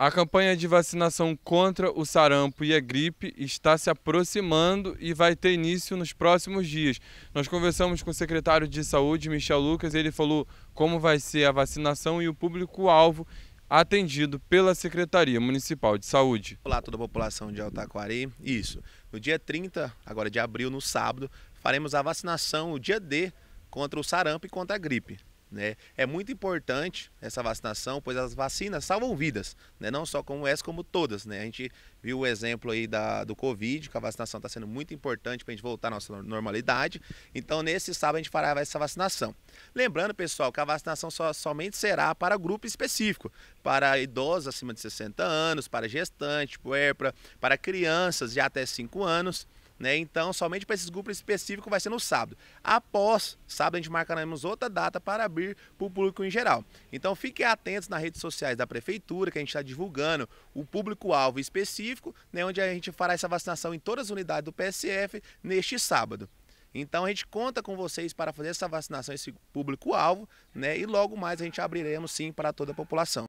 A campanha de vacinação contra o sarampo e a gripe está se aproximando e vai ter início nos próximos dias. Nós conversamos com o secretário de Saúde, Michel Lucas, e ele falou como vai ser a vacinação e o público-alvo atendido pela Secretaria Municipal de Saúde. Olá toda a população de Altaquari. Isso. No dia 30, agora de abril, no sábado, faremos a vacinação, o dia D, contra o sarampo e contra a gripe. Né? É muito importante essa vacinação, pois as vacinas salvam vidas, né? não só como essa, como todas. Né? A gente viu o exemplo aí da, do Covid, que a vacinação está sendo muito importante para a gente voltar à nossa normalidade. Então, nesse sábado, a gente fará essa vacinação. Lembrando, pessoal, que a vacinação só, somente será para grupo específico, para idosos acima de 60 anos, para gestantes, puérpera, para crianças de até 5 anos né? Então, somente para esses grupos específicos vai ser no sábado. Após sábado, a gente marcaremos outra data para abrir para o público em geral. Então, fiquem atentos nas redes sociais da Prefeitura, que a gente está divulgando o público-alvo específico, né? onde a gente fará essa vacinação em todas as unidades do PSF neste sábado. Então a gente conta com vocês para fazer essa vacinação, esse público-alvo, né? E logo mais a gente abriremos sim para toda a população.